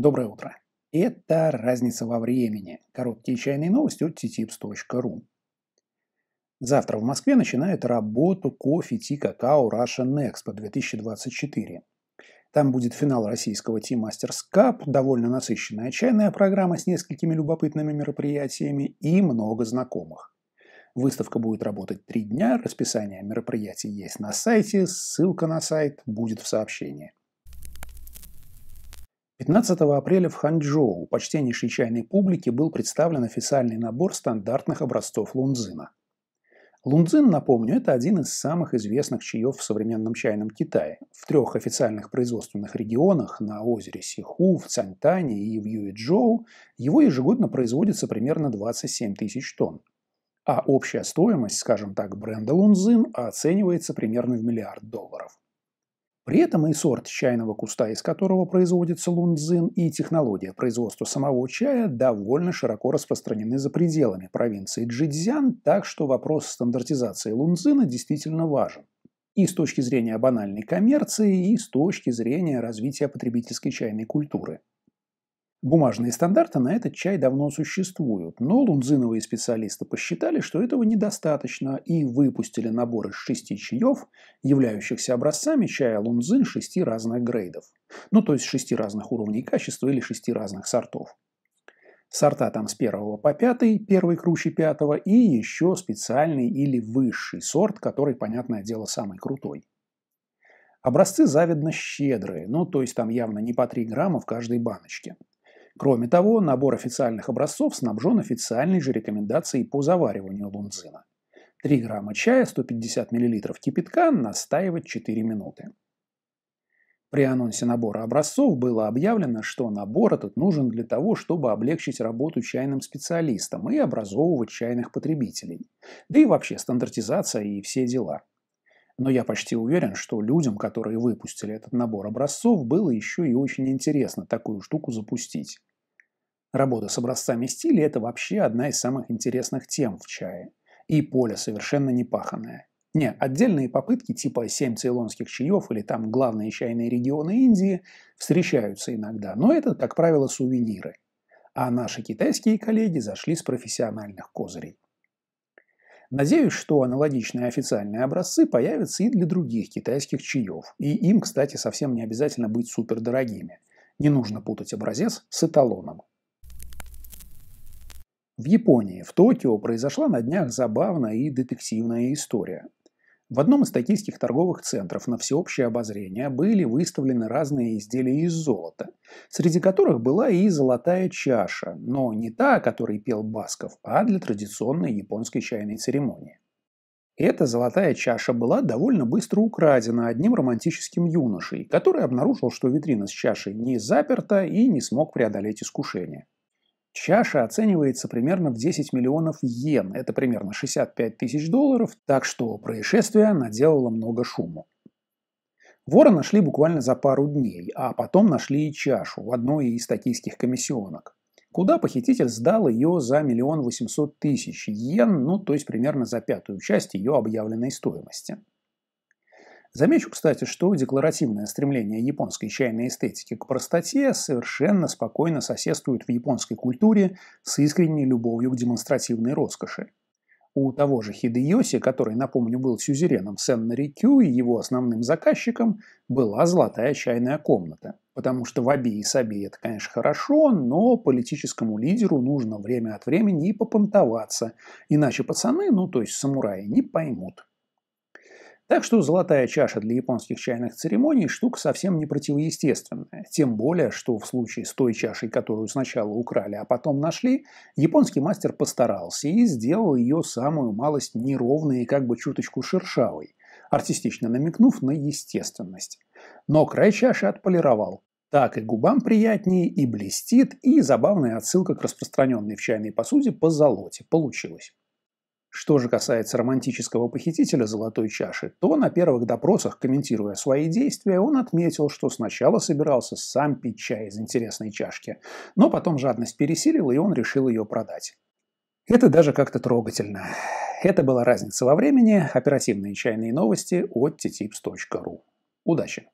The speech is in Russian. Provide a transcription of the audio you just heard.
Доброе утро. Это разница во времени. Короткие чайные новости от ttipс.ru. Завтра в Москве начинает работу кофе Ти Какао Russian Expo 2024. Там будет финал российского Tea Masters Cup, довольно насыщенная чайная программа с несколькими любопытными мероприятиями и много знакомых. Выставка будет работать три дня, расписание мероприятий есть на сайте, ссылка на сайт будет в сообщении. 15 апреля в Ханчжоу у почтеннейшей чайной публики был представлен официальный набор стандартных образцов лунзина. Лунзин, напомню, это один из самых известных чаев в современном чайном Китае. В трех официальных производственных регионах на озере Сиху, в Цаньтане и в Юйчжоу его ежегодно производится примерно 27 тысяч тонн. А общая стоимость, скажем так, бренда Лунзин оценивается примерно в миллиард долларов. При этом и сорт чайного куста, из которого производится лунцзин, и технология производства самого чая довольно широко распространены за пределами провинции Джидзян, так что вопрос стандартизации лунцзина действительно важен и с точки зрения банальной коммерции, и с точки зрения развития потребительской чайной культуры. Бумажные стандарты на этот чай давно существуют, но лунзиновые специалисты посчитали, что этого недостаточно и выпустили набор из шести чаев, являющихся образцами чая лунзин шести разных грейдов. Ну, то есть шести разных уровней качества или шести разных сортов. Сорта там с первого по пятый, первый круче пятого, и еще специальный или высший сорт, который, понятное дело, самый крутой. Образцы завидно щедрые, ну то есть там явно не по 3 грамма в каждой баночке. Кроме того, набор официальных образцов снабжен официальной же рекомендацией по завариванию лунцина. 3 грамма чая, 150 мл кипятка, настаивать 4 минуты. При анонсе набора образцов было объявлено, что набор этот нужен для того, чтобы облегчить работу чайным специалистам и образовывать чайных потребителей. Да и вообще стандартизация и все дела. Но я почти уверен, что людям, которые выпустили этот набор образцов, было еще и очень интересно такую штуку запустить. Работа с образцами стиля – это вообще одна из самых интересных тем в чае. И поле совершенно не паханное. Не, отдельные попытки типа «Семь цейлонских чаев» или там «Главные чайные регионы Индии» встречаются иногда, но это, как правило, сувениры. А наши китайские коллеги зашли с профессиональных козырей. Надеюсь, что аналогичные официальные образцы появятся и для других китайских чаев. И им, кстати, совсем не обязательно быть супердорогими. Не нужно путать образец с эталоном. В Японии, в Токио, произошла на днях забавная и детективная история. В одном из токийских торговых центров на всеобщее обозрение были выставлены разные изделия из золота, среди которых была и золотая чаша, но не та, о которой пел Басков, а для традиционной японской чайной церемонии. Эта золотая чаша была довольно быстро украдена одним романтическим юношей, который обнаружил, что витрина с чашей не заперта и не смог преодолеть искушение. Чаша оценивается примерно в 10 миллионов йен, это примерно 65 тысяч долларов, так что происшествие наделало много шуму. Вора нашли буквально за пару дней, а потом нашли и чашу в одной из токийских комиссионок, куда похититель сдал ее за миллион восемьсот тысяч йен, ну то есть примерно за пятую часть ее объявленной стоимости. Замечу, кстати, что декларативное стремление японской чайной эстетики к простоте совершенно спокойно соседствует в японской культуре с искренней любовью к демонстративной роскоши. У того же Хидеоси, который, напомню, был сюзереном Сен-Нарикю и его основным заказчиком, была золотая чайная комната. Потому что в Аби и Саби это, конечно, хорошо, но политическому лидеру нужно время от времени и попонтоваться, иначе пацаны, ну то есть самураи, не поймут. Так что золотая чаша для японских чайных церемоний – штука совсем не противоестественная. Тем более, что в случае с той чашей, которую сначала украли, а потом нашли, японский мастер постарался и сделал ее самую малость неровной и как бы чуточку шершавой, артистично намекнув на естественность. Но край чаши отполировал. Так и губам приятнее, и блестит, и забавная отсылка к распространенной в чайной посуде по золоте получилась. Что же касается романтического похитителя золотой чаши, то на первых допросах, комментируя свои действия, он отметил, что сначала собирался сам пить чай из интересной чашки, но потом жадность пересилила, и он решил ее продать. Это даже как-то трогательно. Это была разница во времени. Оперативные чайные новости от ttipс.ru. Удачи!